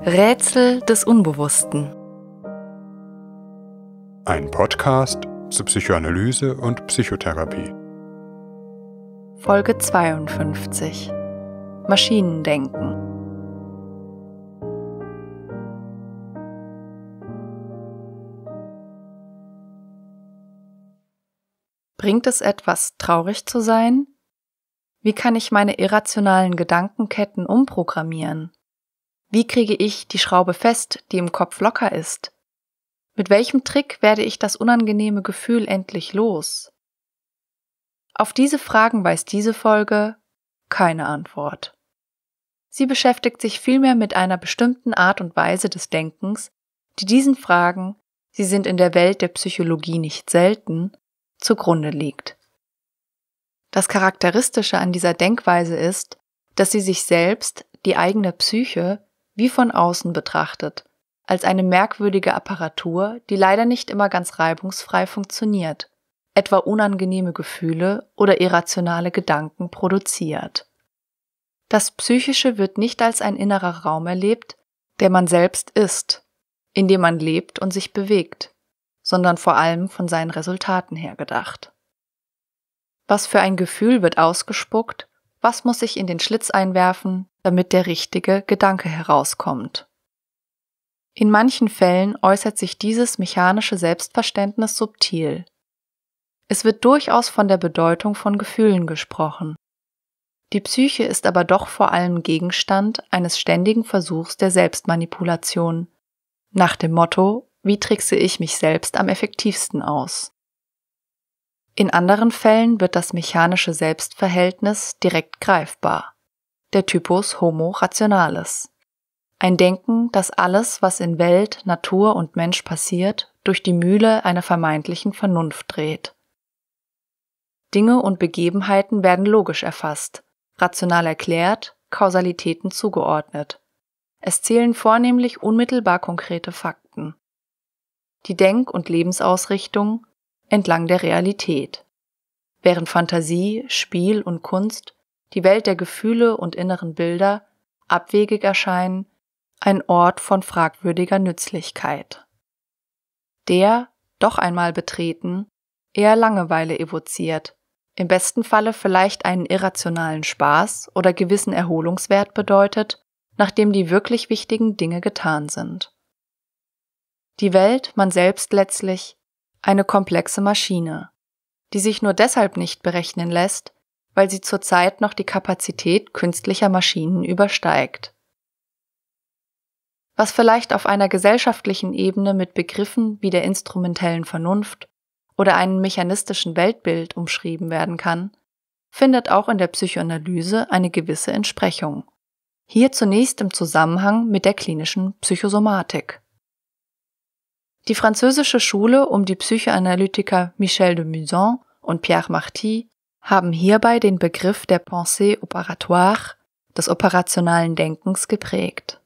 Rätsel des Unbewussten. Ein Podcast zu Psychoanalyse und Psychotherapie. Folge 52. Maschinendenken. Bringt es etwas, traurig zu sein? Wie kann ich meine irrationalen Gedankenketten umprogrammieren? Wie kriege ich die Schraube fest, die im Kopf locker ist? Mit welchem Trick werde ich das unangenehme Gefühl endlich los? Auf diese Fragen weiß diese Folge keine Antwort. Sie beschäftigt sich vielmehr mit einer bestimmten Art und Weise des Denkens, die diesen Fragen, sie sind in der Welt der Psychologie nicht selten, zugrunde liegt. Das Charakteristische an dieser Denkweise ist, dass sie sich selbst, die eigene Psyche, wie von außen betrachtet, als eine merkwürdige Apparatur, die leider nicht immer ganz reibungsfrei funktioniert, etwa unangenehme Gefühle oder irrationale Gedanken produziert. Das Psychische wird nicht als ein innerer Raum erlebt, der man selbst ist, in dem man lebt und sich bewegt, sondern vor allem von seinen Resultaten her gedacht. Was für ein Gefühl wird ausgespuckt was muss ich in den Schlitz einwerfen, damit der richtige Gedanke herauskommt. In manchen Fällen äußert sich dieses mechanische Selbstverständnis subtil. Es wird durchaus von der Bedeutung von Gefühlen gesprochen. Die Psyche ist aber doch vor allem Gegenstand eines ständigen Versuchs der Selbstmanipulation, nach dem Motto, wie trickse ich mich selbst am effektivsten aus? In anderen Fällen wird das mechanische Selbstverhältnis direkt greifbar. Der Typus Homo rationalis. Ein Denken, das alles, was in Welt, Natur und Mensch passiert, durch die Mühle einer vermeintlichen Vernunft dreht. Dinge und Begebenheiten werden logisch erfasst, rational erklärt, Kausalitäten zugeordnet. Es zählen vornehmlich unmittelbar konkrete Fakten. Die Denk- und Lebensausrichtung, entlang der Realität, während Fantasie, Spiel und Kunst, die Welt der Gefühle und inneren Bilder abwegig erscheinen, ein Ort von fragwürdiger Nützlichkeit. Der, doch einmal betreten, eher Langeweile evoziert, im besten Falle vielleicht einen irrationalen Spaß oder gewissen Erholungswert bedeutet, nachdem die wirklich wichtigen Dinge getan sind. Die Welt, man selbst letztlich, eine komplexe Maschine, die sich nur deshalb nicht berechnen lässt, weil sie zurzeit noch die Kapazität künstlicher Maschinen übersteigt. Was vielleicht auf einer gesellschaftlichen Ebene mit Begriffen wie der instrumentellen Vernunft oder einem mechanistischen Weltbild umschrieben werden kann, findet auch in der Psychoanalyse eine gewisse Entsprechung. Hier zunächst im Zusammenhang mit der klinischen Psychosomatik. Die französische Schule um die Psychoanalytiker Michel de Muson und Pierre Marty haben hierbei den Begriff der Pensée operatoire, des operationalen Denkens, geprägt.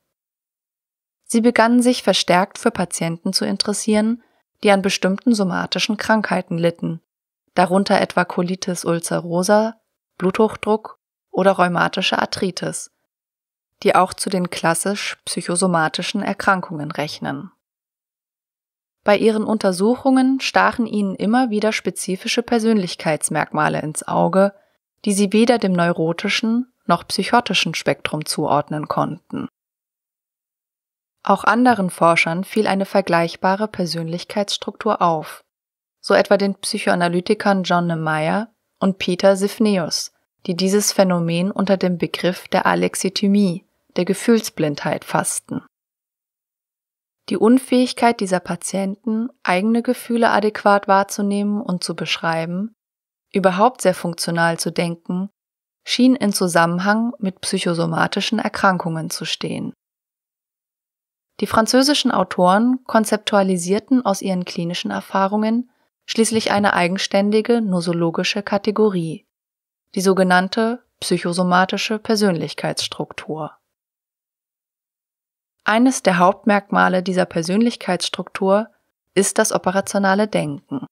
Sie begannen sich verstärkt für Patienten zu interessieren, die an bestimmten somatischen Krankheiten litten, darunter etwa Colitis ulcerosa, Bluthochdruck oder rheumatische Arthritis, die auch zu den klassisch psychosomatischen Erkrankungen rechnen. Bei ihren Untersuchungen stachen ihnen immer wieder spezifische Persönlichkeitsmerkmale ins Auge, die sie weder dem neurotischen noch psychotischen Spektrum zuordnen konnten. Auch anderen Forschern fiel eine vergleichbare Persönlichkeitsstruktur auf, so etwa den Psychoanalytikern John Nemeyer und Peter Sifneus, die dieses Phänomen unter dem Begriff der Alexithymie, der Gefühlsblindheit fassten. Die Unfähigkeit dieser Patienten, eigene Gefühle adäquat wahrzunehmen und zu beschreiben, überhaupt sehr funktional zu denken, schien in Zusammenhang mit psychosomatischen Erkrankungen zu stehen. Die französischen Autoren konzeptualisierten aus ihren klinischen Erfahrungen schließlich eine eigenständige nosologische Kategorie, die sogenannte psychosomatische Persönlichkeitsstruktur eines der Hauptmerkmale dieser Persönlichkeitsstruktur ist das operationale Denken.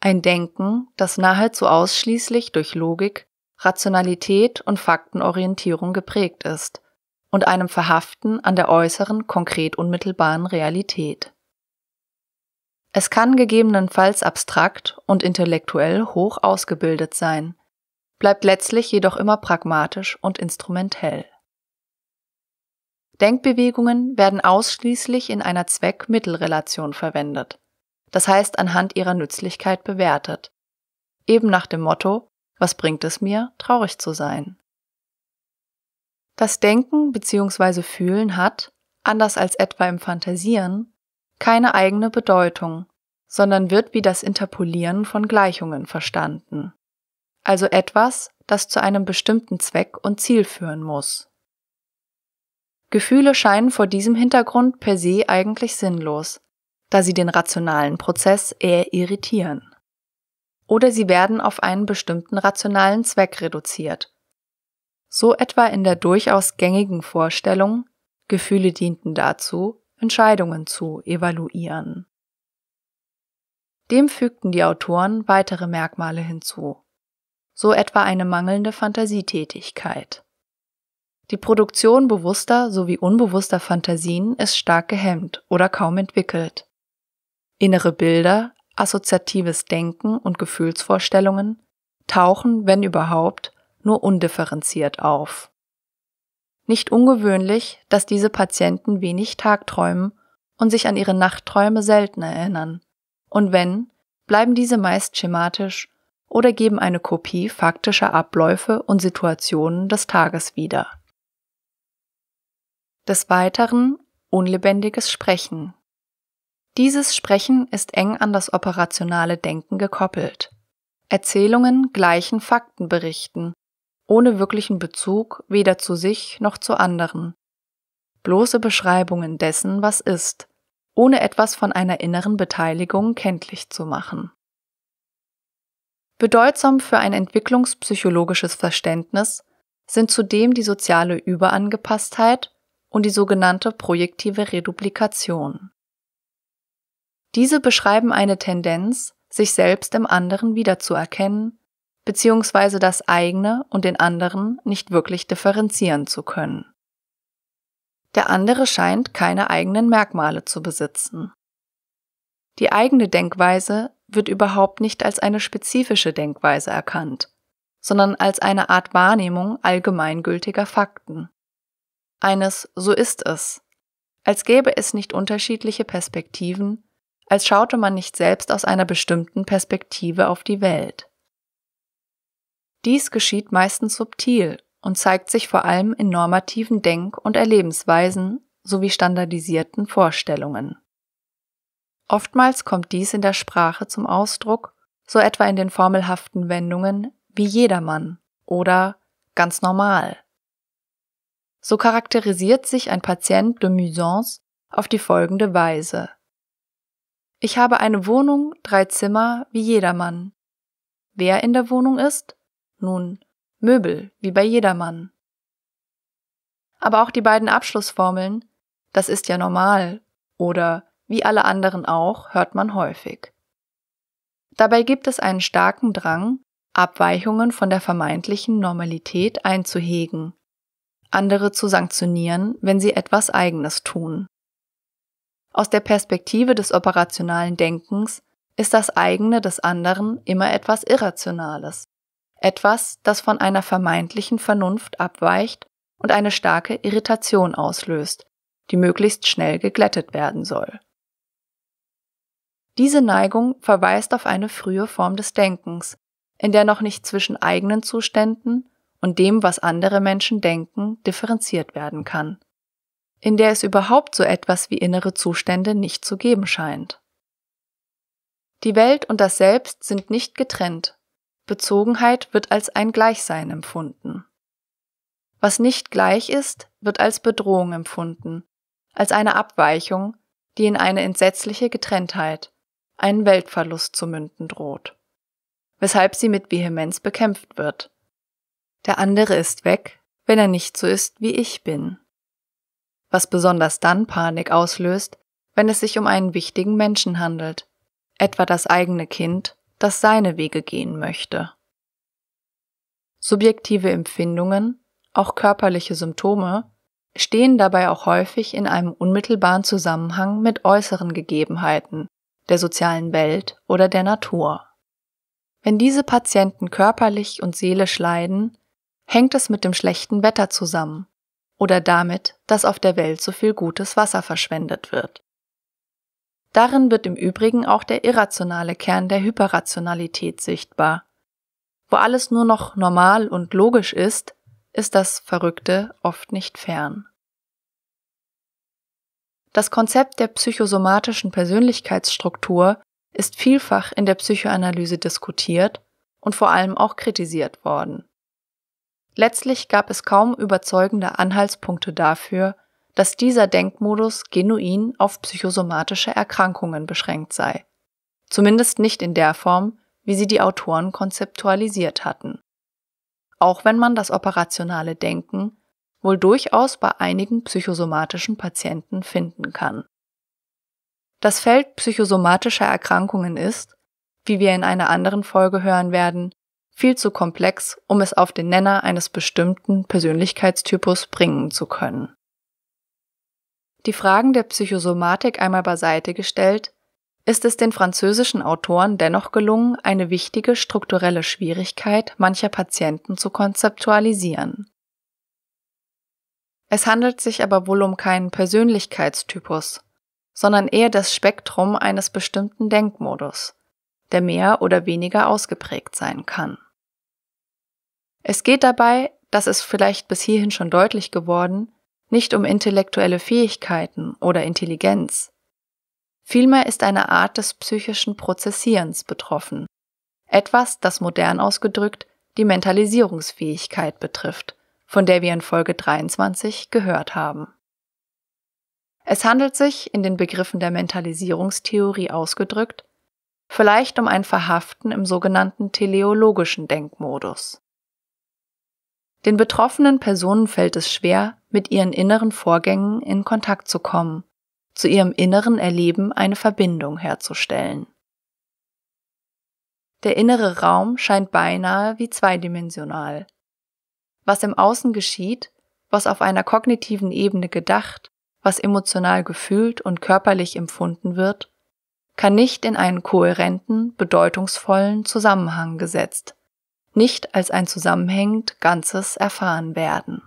Ein Denken, das nahezu ausschließlich durch Logik, Rationalität und Faktenorientierung geprägt ist und einem Verhaften an der äußeren, konkret unmittelbaren Realität. Es kann gegebenenfalls abstrakt und intellektuell hoch ausgebildet sein, bleibt letztlich jedoch immer pragmatisch und instrumentell. Denkbewegungen werden ausschließlich in einer Zweck-Mittel-Relation verwendet, das heißt anhand ihrer Nützlichkeit bewertet. Eben nach dem Motto, was bringt es mir, traurig zu sein? Das Denken bzw. Fühlen hat, anders als etwa im Fantasieren, keine eigene Bedeutung, sondern wird wie das Interpolieren von Gleichungen verstanden. Also etwas, das zu einem bestimmten Zweck und Ziel führen muss. Gefühle scheinen vor diesem Hintergrund per se eigentlich sinnlos, da sie den rationalen Prozess eher irritieren. Oder sie werden auf einen bestimmten rationalen Zweck reduziert. So etwa in der durchaus gängigen Vorstellung, Gefühle dienten dazu, Entscheidungen zu evaluieren. Dem fügten die Autoren weitere Merkmale hinzu, so etwa eine mangelnde Fantasietätigkeit. Die Produktion bewusster sowie unbewusster Fantasien ist stark gehemmt oder kaum entwickelt. Innere Bilder, assoziatives Denken und Gefühlsvorstellungen tauchen, wenn überhaupt, nur undifferenziert auf. Nicht ungewöhnlich, dass diese Patienten wenig Tagträumen und sich an ihre Nachträume selten erinnern. Und wenn, bleiben diese meist schematisch oder geben eine Kopie faktischer Abläufe und Situationen des Tages wieder des Weiteren unlebendiges Sprechen. Dieses Sprechen ist eng an das operationale Denken gekoppelt. Erzählungen gleichen Fakten berichten, ohne wirklichen Bezug weder zu sich noch zu anderen. Bloße Beschreibungen dessen, was ist, ohne etwas von einer inneren Beteiligung kenntlich zu machen. Bedeutsam für ein entwicklungspsychologisches Verständnis sind zudem die soziale Überangepasstheit und die sogenannte projektive Reduplikation. Diese beschreiben eine Tendenz, sich selbst im anderen wiederzuerkennen, beziehungsweise das eigene und den anderen nicht wirklich differenzieren zu können. Der andere scheint keine eigenen Merkmale zu besitzen. Die eigene Denkweise wird überhaupt nicht als eine spezifische Denkweise erkannt, sondern als eine Art Wahrnehmung allgemeingültiger Fakten eines So ist es, als gäbe es nicht unterschiedliche Perspektiven, als schaute man nicht selbst aus einer bestimmten Perspektive auf die Welt. Dies geschieht meistens subtil und zeigt sich vor allem in normativen Denk- und Erlebensweisen sowie standardisierten Vorstellungen. Oftmals kommt dies in der Sprache zum Ausdruck, so etwa in den formelhaften Wendungen wie jedermann oder ganz normal so charakterisiert sich ein Patient de Musance auf die folgende Weise. Ich habe eine Wohnung, drei Zimmer, wie jedermann. Wer in der Wohnung ist? Nun, Möbel, wie bei jedermann. Aber auch die beiden Abschlussformeln, das ist ja normal, oder wie alle anderen auch, hört man häufig. Dabei gibt es einen starken Drang, Abweichungen von der vermeintlichen Normalität einzuhegen, andere zu sanktionieren, wenn sie etwas Eigenes tun. Aus der Perspektive des operationalen Denkens ist das eigene des anderen immer etwas Irrationales, etwas, das von einer vermeintlichen Vernunft abweicht und eine starke Irritation auslöst, die möglichst schnell geglättet werden soll. Diese Neigung verweist auf eine frühe Form des Denkens, in der noch nicht zwischen eigenen Zuständen und dem, was andere Menschen denken, differenziert werden kann, in der es überhaupt so etwas wie innere Zustände nicht zu geben scheint. Die Welt und das Selbst sind nicht getrennt, Bezogenheit wird als ein Gleichsein empfunden. Was nicht gleich ist, wird als Bedrohung empfunden, als eine Abweichung, die in eine entsetzliche Getrenntheit, einen Weltverlust zu münden droht, weshalb sie mit Vehemenz bekämpft wird, der andere ist weg, wenn er nicht so ist, wie ich bin. Was besonders dann Panik auslöst, wenn es sich um einen wichtigen Menschen handelt, etwa das eigene Kind, das seine Wege gehen möchte. Subjektive Empfindungen, auch körperliche Symptome, stehen dabei auch häufig in einem unmittelbaren Zusammenhang mit äußeren Gegebenheiten, der sozialen Welt oder der Natur. Wenn diese Patienten körperlich und seelisch leiden, hängt es mit dem schlechten Wetter zusammen oder damit, dass auf der Welt so viel gutes Wasser verschwendet wird. Darin wird im Übrigen auch der irrationale Kern der Hyperrationalität sichtbar. Wo alles nur noch normal und logisch ist, ist das Verrückte oft nicht fern. Das Konzept der psychosomatischen Persönlichkeitsstruktur ist vielfach in der Psychoanalyse diskutiert und vor allem auch kritisiert worden. Letztlich gab es kaum überzeugende Anhaltspunkte dafür, dass dieser Denkmodus genuin auf psychosomatische Erkrankungen beschränkt sei. Zumindest nicht in der Form, wie sie die Autoren konzeptualisiert hatten. Auch wenn man das operationale Denken wohl durchaus bei einigen psychosomatischen Patienten finden kann. Das Feld psychosomatischer Erkrankungen ist, wie wir in einer anderen Folge hören werden, viel zu komplex, um es auf den Nenner eines bestimmten Persönlichkeitstypus bringen zu können. Die Fragen der Psychosomatik einmal beiseite gestellt, ist es den französischen Autoren dennoch gelungen, eine wichtige strukturelle Schwierigkeit mancher Patienten zu konzeptualisieren. Es handelt sich aber wohl um keinen Persönlichkeitstypus, sondern eher das Spektrum eines bestimmten Denkmodus, der mehr oder weniger ausgeprägt sein kann. Es geht dabei, das ist vielleicht bis hierhin schon deutlich geworden, nicht um intellektuelle Fähigkeiten oder Intelligenz. Vielmehr ist eine Art des psychischen Prozessierens betroffen. Etwas, das modern ausgedrückt die Mentalisierungsfähigkeit betrifft, von der wir in Folge 23 gehört haben. Es handelt sich, in den Begriffen der Mentalisierungstheorie ausgedrückt, vielleicht um ein Verhaften im sogenannten teleologischen Denkmodus. Den betroffenen Personen fällt es schwer, mit ihren inneren Vorgängen in Kontakt zu kommen, zu ihrem inneren Erleben eine Verbindung herzustellen. Der innere Raum scheint beinahe wie zweidimensional. Was im Außen geschieht, was auf einer kognitiven Ebene gedacht, was emotional gefühlt und körperlich empfunden wird, kann nicht in einen kohärenten, bedeutungsvollen Zusammenhang gesetzt, nicht als ein zusammenhängend Ganzes erfahren werden.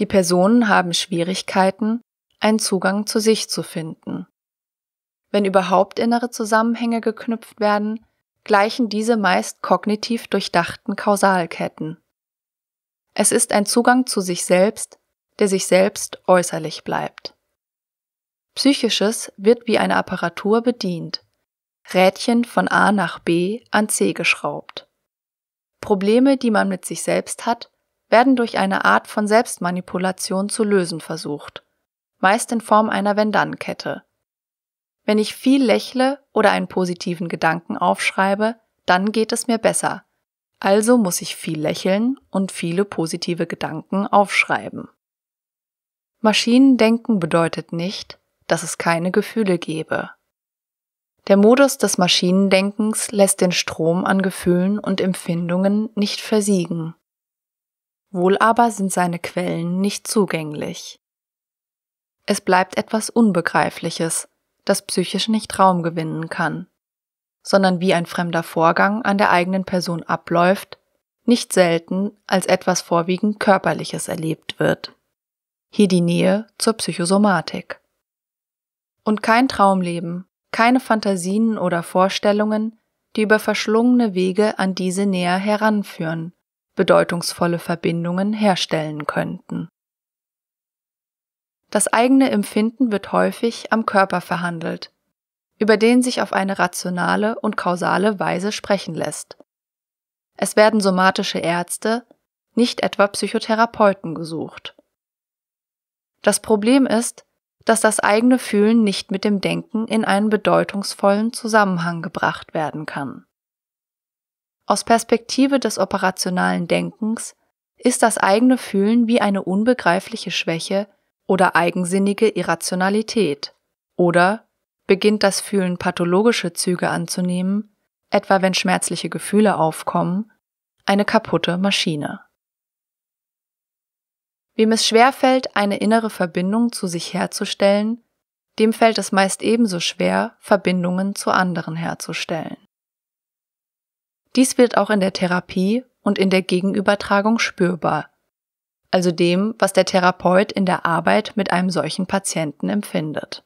Die Personen haben Schwierigkeiten, einen Zugang zu sich zu finden. Wenn überhaupt innere Zusammenhänge geknüpft werden, gleichen diese meist kognitiv durchdachten Kausalketten. Es ist ein Zugang zu sich selbst, der sich selbst äußerlich bleibt. Psychisches wird wie eine Apparatur bedient, Rädchen von A nach B an C geschraubt. Probleme, die man mit sich selbst hat, werden durch eine Art von Selbstmanipulation zu lösen versucht, meist in Form einer Wenn-Dann-Kette. Wenn ich viel lächle oder einen positiven Gedanken aufschreibe, dann geht es mir besser. Also muss ich viel lächeln und viele positive Gedanken aufschreiben. Maschinendenken bedeutet nicht, dass es keine Gefühle gebe. Der Modus des Maschinendenkens lässt den Strom an Gefühlen und Empfindungen nicht versiegen. Wohl aber sind seine Quellen nicht zugänglich. Es bleibt etwas Unbegreifliches, das psychisch nicht Raum gewinnen kann, sondern wie ein fremder Vorgang an der eigenen Person abläuft, nicht selten als etwas vorwiegend Körperliches erlebt wird. Hier die Nähe zur Psychosomatik. Und kein Traumleben, keine Fantasien oder Vorstellungen, die über verschlungene Wege an diese näher heranführen, bedeutungsvolle Verbindungen herstellen könnten. Das eigene Empfinden wird häufig am Körper verhandelt, über den sich auf eine rationale und kausale Weise sprechen lässt. Es werden somatische Ärzte, nicht etwa Psychotherapeuten gesucht. Das Problem ist, dass das eigene Fühlen nicht mit dem Denken in einen bedeutungsvollen Zusammenhang gebracht werden kann. Aus Perspektive des operationalen Denkens ist das eigene Fühlen wie eine unbegreifliche Schwäche oder eigensinnige Irrationalität. Oder beginnt das Fühlen pathologische Züge anzunehmen, etwa wenn schmerzliche Gefühle aufkommen, eine kaputte Maschine. Wem es schwer fällt, eine innere Verbindung zu sich herzustellen, dem fällt es meist ebenso schwer, Verbindungen zu anderen herzustellen. Dies wird auch in der Therapie und in der Gegenübertragung spürbar, also dem, was der Therapeut in der Arbeit mit einem solchen Patienten empfindet.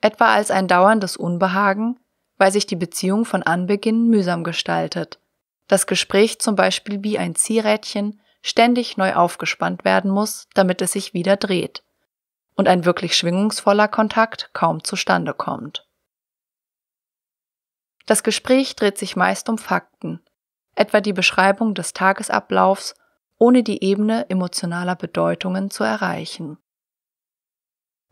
Etwa als ein dauerndes Unbehagen, weil sich die Beziehung von Anbeginn mühsam gestaltet, das Gespräch zum Beispiel wie ein Zierädchen ständig neu aufgespannt werden muss, damit es sich wieder dreht und ein wirklich schwingungsvoller Kontakt kaum zustande kommt. Das Gespräch dreht sich meist um Fakten, etwa die Beschreibung des Tagesablaufs, ohne die Ebene emotionaler Bedeutungen zu erreichen.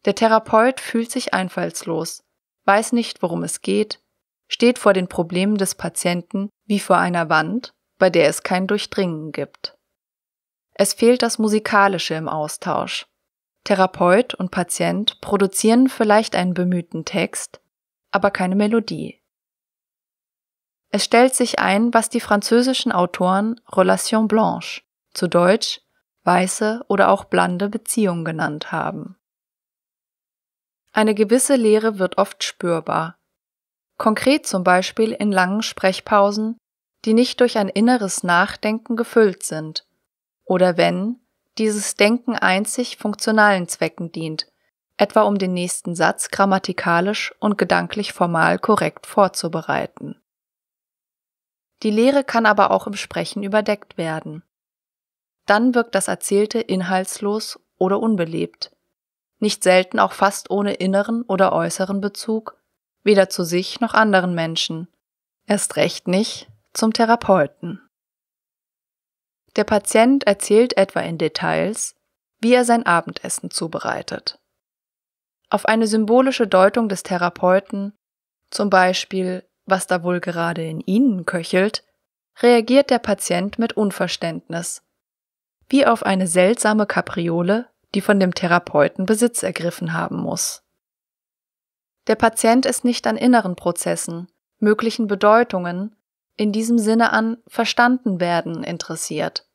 Der Therapeut fühlt sich einfallslos, weiß nicht, worum es geht, steht vor den Problemen des Patienten wie vor einer Wand, bei der es kein Durchdringen gibt. Es fehlt das Musikalische im Austausch. Therapeut und Patient produzieren vielleicht einen bemühten Text, aber keine Melodie. Es stellt sich ein, was die französischen Autoren Relation Blanche, zu Deutsch weiße oder auch blande Beziehung genannt haben. Eine gewisse Leere wird oft spürbar. Konkret zum Beispiel in langen Sprechpausen, die nicht durch ein inneres Nachdenken gefüllt sind, oder wenn dieses Denken einzig funktionalen Zwecken dient, etwa um den nächsten Satz grammatikalisch und gedanklich formal korrekt vorzubereiten. Die Lehre kann aber auch im Sprechen überdeckt werden. Dann wirkt das Erzählte inhaltslos oder unbelebt, nicht selten auch fast ohne inneren oder äußeren Bezug, weder zu sich noch anderen Menschen, erst recht nicht zum Therapeuten. Der Patient erzählt etwa in Details, wie er sein Abendessen zubereitet. Auf eine symbolische Deutung des Therapeuten, zum Beispiel was da wohl gerade in Ihnen köchelt, reagiert der Patient mit Unverständnis, wie auf eine seltsame Kapriole, die von dem Therapeuten Besitz ergriffen haben muss. Der Patient ist nicht an inneren Prozessen, möglichen Bedeutungen, in diesem Sinne an verstanden werden interessiert,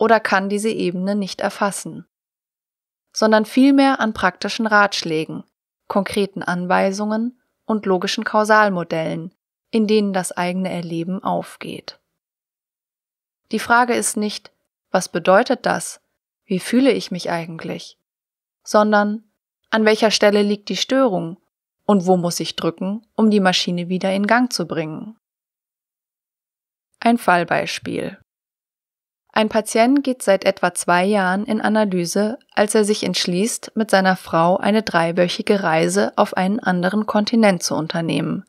oder kann diese Ebene nicht erfassen, sondern vielmehr an praktischen Ratschlägen, konkreten Anweisungen und logischen Kausalmodellen, in denen das eigene Erleben aufgeht. Die Frage ist nicht, was bedeutet das? Wie fühle ich mich eigentlich? Sondern, an welcher Stelle liegt die Störung und wo muss ich drücken, um die Maschine wieder in Gang zu bringen? Ein Fallbeispiel. Ein Patient geht seit etwa zwei Jahren in Analyse, als er sich entschließt, mit seiner Frau eine dreiwöchige Reise auf einen anderen Kontinent zu unternehmen.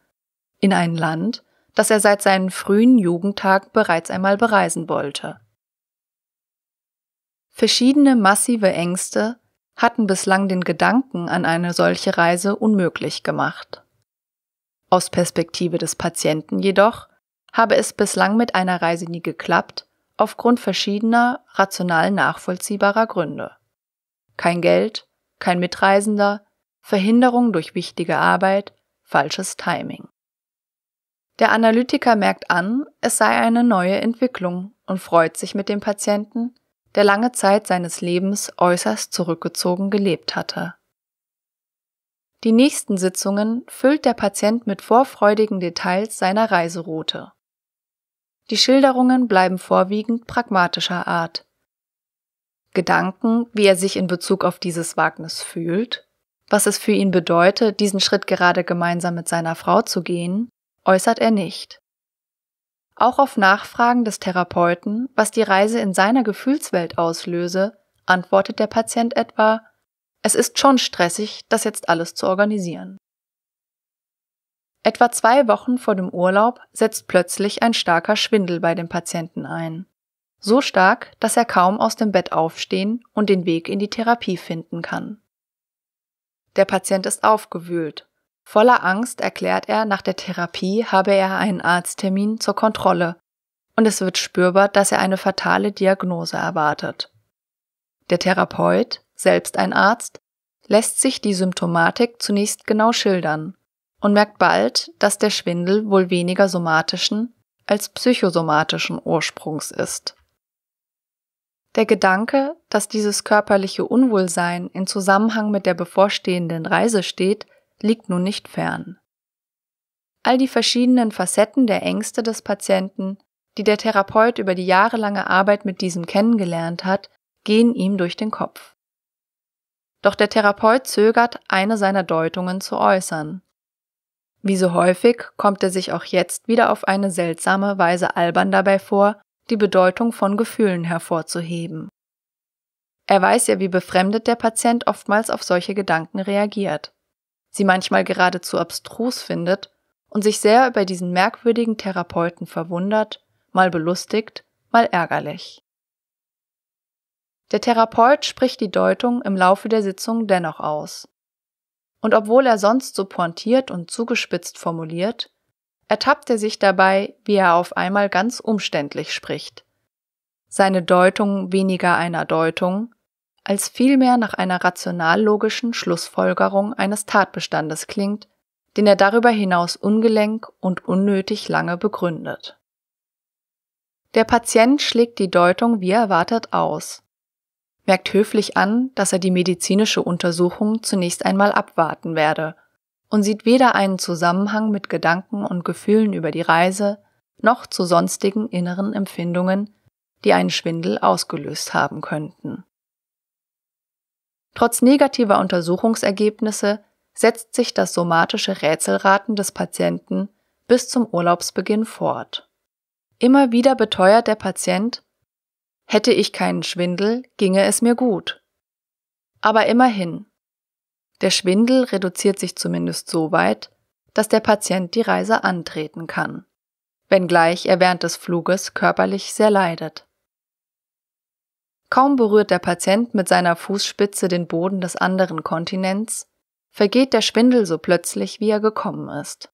In ein Land, das er seit seinen frühen Jugendtagen bereits einmal bereisen wollte. Verschiedene massive Ängste hatten bislang den Gedanken an eine solche Reise unmöglich gemacht. Aus Perspektive des Patienten jedoch habe es bislang mit einer Reise nie geklappt, aufgrund verschiedener rational nachvollziehbarer Gründe. Kein Geld, kein Mitreisender, Verhinderung durch wichtige Arbeit, falsches Timing. Der Analytiker merkt an, es sei eine neue Entwicklung und freut sich mit dem Patienten, der lange Zeit seines Lebens äußerst zurückgezogen gelebt hatte. Die nächsten Sitzungen füllt der Patient mit vorfreudigen Details seiner Reiseroute. Die Schilderungen bleiben vorwiegend pragmatischer Art. Gedanken, wie er sich in Bezug auf dieses Wagnis fühlt, was es für ihn bedeutet, diesen Schritt gerade gemeinsam mit seiner Frau zu gehen, äußert er nicht. Auch auf Nachfragen des Therapeuten, was die Reise in seiner Gefühlswelt auslöse, antwortet der Patient etwa, es ist schon stressig, das jetzt alles zu organisieren. Etwa zwei Wochen vor dem Urlaub setzt plötzlich ein starker Schwindel bei dem Patienten ein. So stark, dass er kaum aus dem Bett aufstehen und den Weg in die Therapie finden kann. Der Patient ist aufgewühlt. Voller Angst erklärt er, nach der Therapie habe er einen Arzttermin zur Kontrolle und es wird spürbar, dass er eine fatale Diagnose erwartet. Der Therapeut, selbst ein Arzt, lässt sich die Symptomatik zunächst genau schildern und merkt bald, dass der Schwindel wohl weniger somatischen als psychosomatischen Ursprungs ist. Der Gedanke, dass dieses körperliche Unwohlsein in Zusammenhang mit der bevorstehenden Reise steht, liegt nun nicht fern. All die verschiedenen Facetten der Ängste des Patienten, die der Therapeut über die jahrelange Arbeit mit diesem kennengelernt hat, gehen ihm durch den Kopf. Doch der Therapeut zögert, eine seiner Deutungen zu äußern. Wie so häufig kommt er sich auch jetzt wieder auf eine seltsame Weise albern dabei vor, die Bedeutung von Gefühlen hervorzuheben. Er weiß ja, wie befremdet der Patient oftmals auf solche Gedanken reagiert, sie manchmal geradezu abstrus findet und sich sehr über diesen merkwürdigen Therapeuten verwundert, mal belustigt, mal ärgerlich. Der Therapeut spricht die Deutung im Laufe der Sitzung dennoch aus, und obwohl er sonst so pointiert und zugespitzt formuliert, ertappt er sich dabei, wie er auf einmal ganz umständlich spricht. Seine Deutung weniger einer Deutung, als vielmehr nach einer rational-logischen Schlussfolgerung eines Tatbestandes klingt, den er darüber hinaus ungelenk und unnötig lange begründet. Der Patient schlägt die Deutung wie erwartet aus merkt höflich an, dass er die medizinische Untersuchung zunächst einmal abwarten werde und sieht weder einen Zusammenhang mit Gedanken und Gefühlen über die Reise noch zu sonstigen inneren Empfindungen, die einen Schwindel ausgelöst haben könnten. Trotz negativer Untersuchungsergebnisse setzt sich das somatische Rätselraten des Patienten bis zum Urlaubsbeginn fort. Immer wieder beteuert der Patient, Hätte ich keinen Schwindel, ginge es mir gut. Aber immerhin. Der Schwindel reduziert sich zumindest so weit, dass der Patient die Reise antreten kann, wenngleich er während des Fluges körperlich sehr leidet. Kaum berührt der Patient mit seiner Fußspitze den Boden des anderen Kontinents, vergeht der Schwindel so plötzlich, wie er gekommen ist.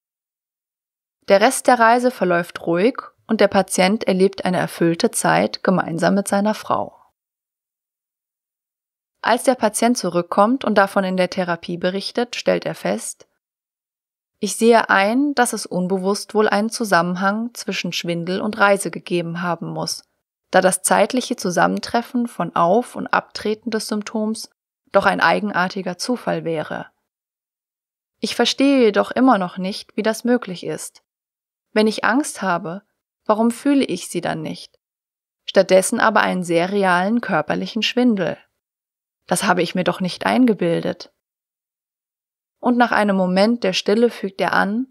Der Rest der Reise verläuft ruhig und der Patient erlebt eine erfüllte Zeit gemeinsam mit seiner Frau. Als der Patient zurückkommt und davon in der Therapie berichtet, stellt er fest, ich sehe ein, dass es unbewusst wohl einen Zusammenhang zwischen Schwindel und Reise gegeben haben muss, da das zeitliche Zusammentreffen von Auf- und Abtreten des Symptoms doch ein eigenartiger Zufall wäre. Ich verstehe jedoch immer noch nicht, wie das möglich ist. Wenn ich Angst habe, Warum fühle ich sie dann nicht? Stattdessen aber einen sehr realen körperlichen Schwindel. Das habe ich mir doch nicht eingebildet. Und nach einem Moment der Stille fügt er an,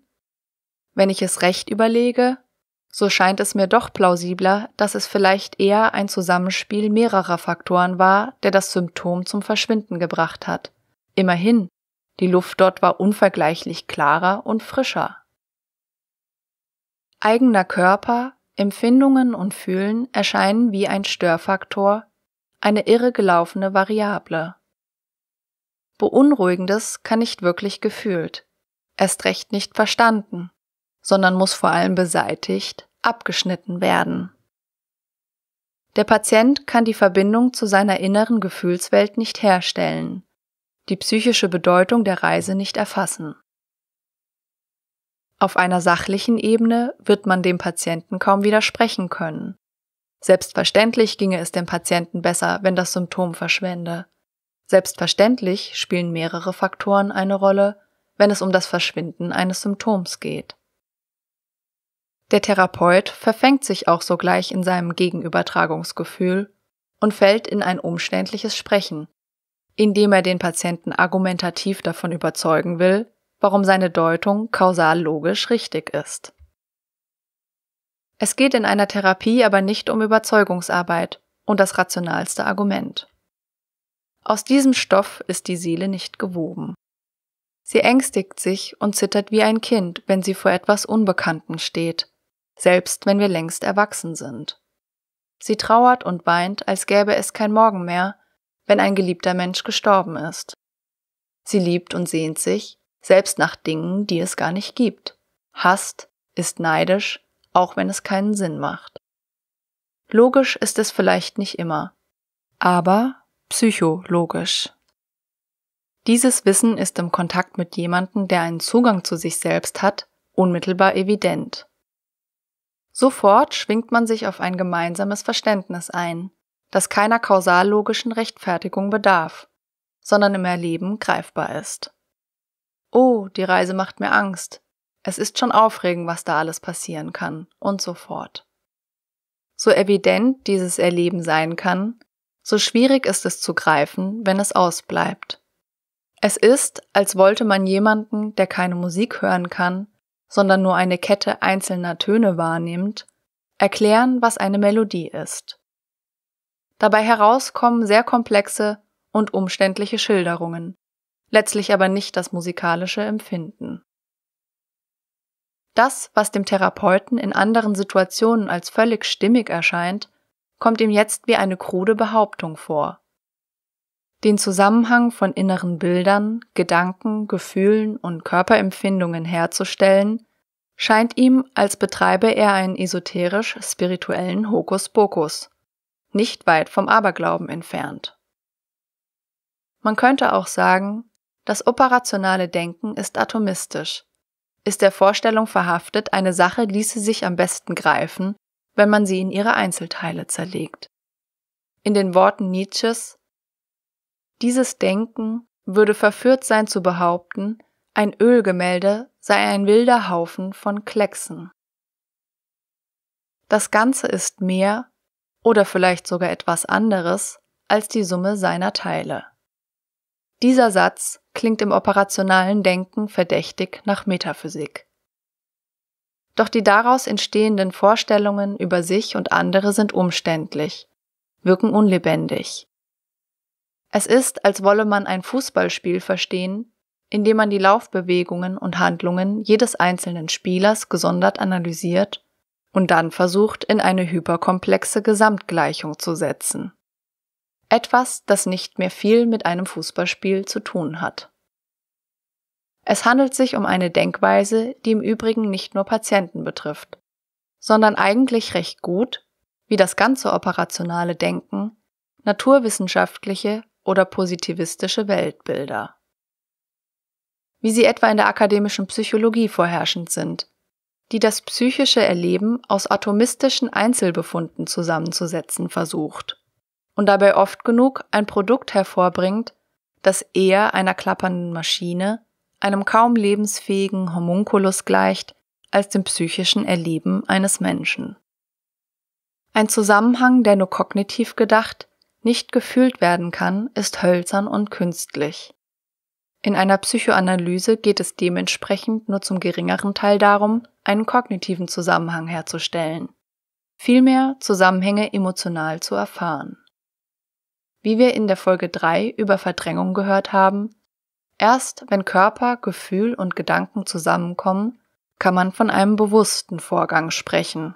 wenn ich es recht überlege, so scheint es mir doch plausibler, dass es vielleicht eher ein Zusammenspiel mehrerer Faktoren war, der das Symptom zum Verschwinden gebracht hat. Immerhin, die Luft dort war unvergleichlich klarer und frischer. Eigener Körper, Empfindungen und Fühlen erscheinen wie ein Störfaktor, eine irregelaufene Variable. Beunruhigendes kann nicht wirklich gefühlt, erst recht nicht verstanden, sondern muss vor allem beseitigt, abgeschnitten werden. Der Patient kann die Verbindung zu seiner inneren Gefühlswelt nicht herstellen, die psychische Bedeutung der Reise nicht erfassen. Auf einer sachlichen Ebene wird man dem Patienten kaum widersprechen können. Selbstverständlich ginge es dem Patienten besser, wenn das Symptom verschwände. Selbstverständlich spielen mehrere Faktoren eine Rolle, wenn es um das Verschwinden eines Symptoms geht. Der Therapeut verfängt sich auch sogleich in seinem Gegenübertragungsgefühl und fällt in ein umständliches Sprechen, indem er den Patienten argumentativ davon überzeugen will, warum seine Deutung kausal logisch richtig ist. Es geht in einer Therapie aber nicht um Überzeugungsarbeit und das rationalste Argument. Aus diesem Stoff ist die Seele nicht gewoben. Sie ängstigt sich und zittert wie ein Kind, wenn sie vor etwas Unbekannten steht, selbst wenn wir längst erwachsen sind. Sie trauert und weint, als gäbe es kein Morgen mehr, wenn ein geliebter Mensch gestorben ist. Sie liebt und sehnt sich, selbst nach Dingen, die es gar nicht gibt. Hast ist neidisch, auch wenn es keinen Sinn macht. Logisch ist es vielleicht nicht immer, aber psychologisch. Dieses Wissen ist im Kontakt mit jemandem, der einen Zugang zu sich selbst hat, unmittelbar evident. Sofort schwingt man sich auf ein gemeinsames Verständnis ein, das keiner kausallogischen Rechtfertigung bedarf, sondern im Erleben greifbar ist oh, die Reise macht mir Angst, es ist schon aufregend, was da alles passieren kann und so fort. So evident dieses Erleben sein kann, so schwierig ist es zu greifen, wenn es ausbleibt. Es ist, als wollte man jemanden, der keine Musik hören kann, sondern nur eine Kette einzelner Töne wahrnimmt, erklären, was eine Melodie ist. Dabei herauskommen sehr komplexe und umständliche Schilderungen, letztlich aber nicht das musikalische Empfinden. Das, was dem Therapeuten in anderen Situationen als völlig stimmig erscheint, kommt ihm jetzt wie eine krude Behauptung vor. Den Zusammenhang von inneren Bildern, Gedanken, Gefühlen und Körperempfindungen herzustellen, scheint ihm, als betreibe er einen esoterisch-spirituellen Hokuspokus, nicht weit vom Aberglauben entfernt. Man könnte auch sagen, das operationale Denken ist atomistisch. Ist der Vorstellung verhaftet, eine Sache ließe sich am besten greifen, wenn man sie in ihre Einzelteile zerlegt. In den Worten Nietzsches Dieses Denken würde verführt sein zu behaupten, ein Ölgemälde sei ein wilder Haufen von Klecksen. Das Ganze ist mehr oder vielleicht sogar etwas anderes als die Summe seiner Teile. Dieser Satz klingt im operationalen Denken verdächtig nach Metaphysik. Doch die daraus entstehenden Vorstellungen über sich und andere sind umständlich, wirken unlebendig. Es ist, als wolle man ein Fußballspiel verstehen, indem man die Laufbewegungen und Handlungen jedes einzelnen Spielers gesondert analysiert und dann versucht, in eine hyperkomplexe Gesamtgleichung zu setzen. Etwas, das nicht mehr viel mit einem Fußballspiel zu tun hat. Es handelt sich um eine Denkweise, die im Übrigen nicht nur Patienten betrifft, sondern eigentlich recht gut, wie das ganze operationale Denken, naturwissenschaftliche oder positivistische Weltbilder. Wie sie etwa in der akademischen Psychologie vorherrschend sind, die das psychische Erleben aus atomistischen Einzelbefunden zusammenzusetzen versucht und dabei oft genug ein Produkt hervorbringt, das eher einer klappernden Maschine, einem kaum lebensfähigen Homunculus gleicht, als dem psychischen Erleben eines Menschen. Ein Zusammenhang, der nur kognitiv gedacht, nicht gefühlt werden kann, ist hölzern und künstlich. In einer Psychoanalyse geht es dementsprechend nur zum geringeren Teil darum, einen kognitiven Zusammenhang herzustellen, vielmehr Zusammenhänge emotional zu erfahren wie wir in der Folge 3 über Verdrängung gehört haben, erst wenn Körper, Gefühl und Gedanken zusammenkommen, kann man von einem bewussten Vorgang sprechen.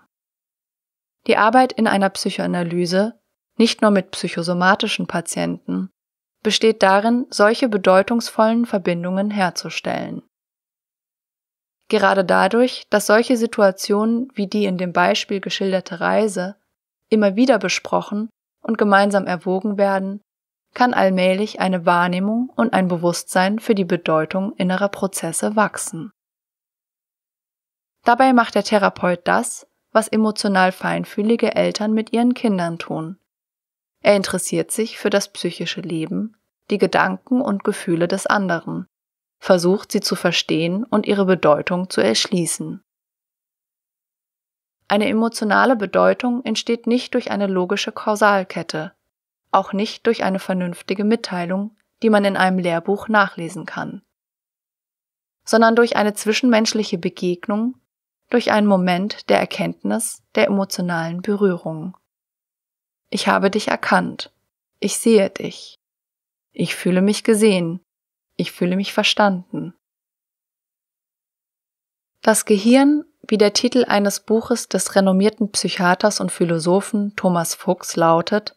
Die Arbeit in einer Psychoanalyse, nicht nur mit psychosomatischen Patienten, besteht darin, solche bedeutungsvollen Verbindungen herzustellen. Gerade dadurch, dass solche Situationen wie die in dem Beispiel geschilderte Reise immer wieder besprochen und gemeinsam erwogen werden, kann allmählich eine Wahrnehmung und ein Bewusstsein für die Bedeutung innerer Prozesse wachsen. Dabei macht der Therapeut das, was emotional feinfühlige Eltern mit ihren Kindern tun. Er interessiert sich für das psychische Leben, die Gedanken und Gefühle des anderen, versucht sie zu verstehen und ihre Bedeutung zu erschließen. Eine emotionale Bedeutung entsteht nicht durch eine logische Kausalkette, auch nicht durch eine vernünftige Mitteilung, die man in einem Lehrbuch nachlesen kann, sondern durch eine zwischenmenschliche Begegnung, durch einen Moment der Erkenntnis der emotionalen Berührung. Ich habe dich erkannt. Ich sehe dich. Ich fühle mich gesehen. Ich fühle mich verstanden. Das Gehirn wie der Titel eines Buches des renommierten Psychiaters und Philosophen Thomas Fuchs lautet,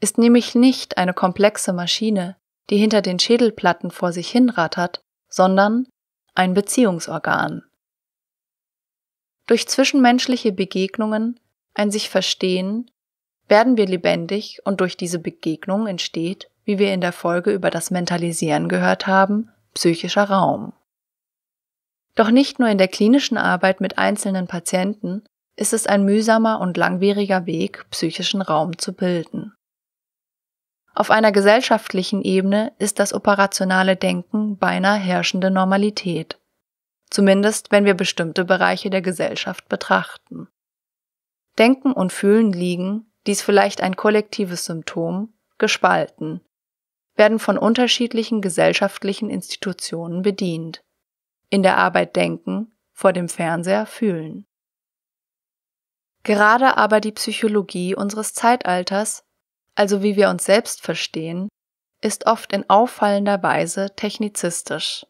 ist nämlich nicht eine komplexe Maschine, die hinter den Schädelplatten vor sich hinrattert, sondern ein Beziehungsorgan. Durch zwischenmenschliche Begegnungen, ein sich verstehen, werden wir lebendig und durch diese Begegnung entsteht, wie wir in der Folge über das Mentalisieren gehört haben, psychischer Raum. Doch nicht nur in der klinischen Arbeit mit einzelnen Patienten ist es ein mühsamer und langwieriger Weg, psychischen Raum zu bilden. Auf einer gesellschaftlichen Ebene ist das operationale Denken beinahe herrschende Normalität, zumindest wenn wir bestimmte Bereiche der Gesellschaft betrachten. Denken und Fühlen liegen, dies vielleicht ein kollektives Symptom, gespalten, werden von unterschiedlichen gesellschaftlichen Institutionen bedient in der Arbeit denken, vor dem Fernseher fühlen. Gerade aber die Psychologie unseres Zeitalters, also wie wir uns selbst verstehen, ist oft in auffallender Weise technizistisch.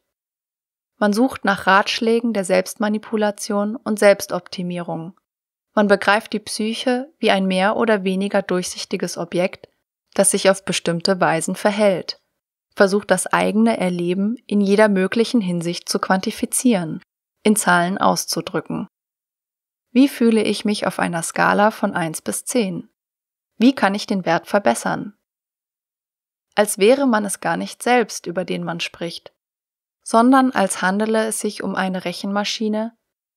Man sucht nach Ratschlägen der Selbstmanipulation und Selbstoptimierung. Man begreift die Psyche wie ein mehr oder weniger durchsichtiges Objekt, das sich auf bestimmte Weisen verhält versucht das eigene Erleben in jeder möglichen Hinsicht zu quantifizieren, in Zahlen auszudrücken. Wie fühle ich mich auf einer Skala von 1 bis 10? Wie kann ich den Wert verbessern? Als wäre man es gar nicht selbst, über den man spricht, sondern als handele es sich um eine Rechenmaschine,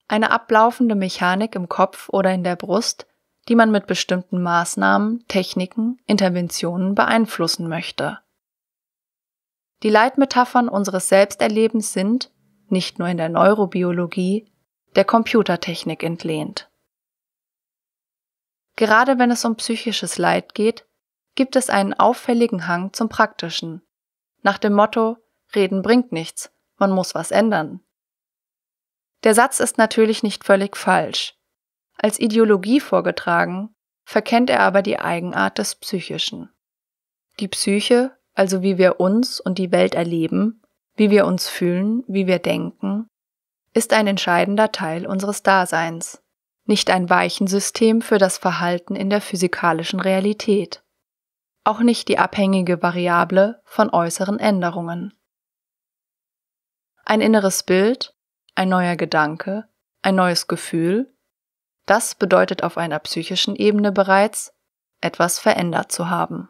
eine ablaufende Mechanik im Kopf oder in der Brust, die man mit bestimmten Maßnahmen, Techniken, Interventionen beeinflussen möchte. Die Leitmetaphern unseres Selbsterlebens sind, nicht nur in der Neurobiologie, der Computertechnik entlehnt. Gerade wenn es um psychisches Leid geht, gibt es einen auffälligen Hang zum Praktischen. Nach dem Motto, Reden bringt nichts, man muss was ändern. Der Satz ist natürlich nicht völlig falsch. Als Ideologie vorgetragen, verkennt er aber die Eigenart des Psychischen. Die Psyche also wie wir uns und die Welt erleben, wie wir uns fühlen, wie wir denken, ist ein entscheidender Teil unseres Daseins, nicht ein Weichensystem für das Verhalten in der physikalischen Realität, auch nicht die abhängige Variable von äußeren Änderungen. Ein inneres Bild, ein neuer Gedanke, ein neues Gefühl, das bedeutet auf einer psychischen Ebene bereits, etwas verändert zu haben.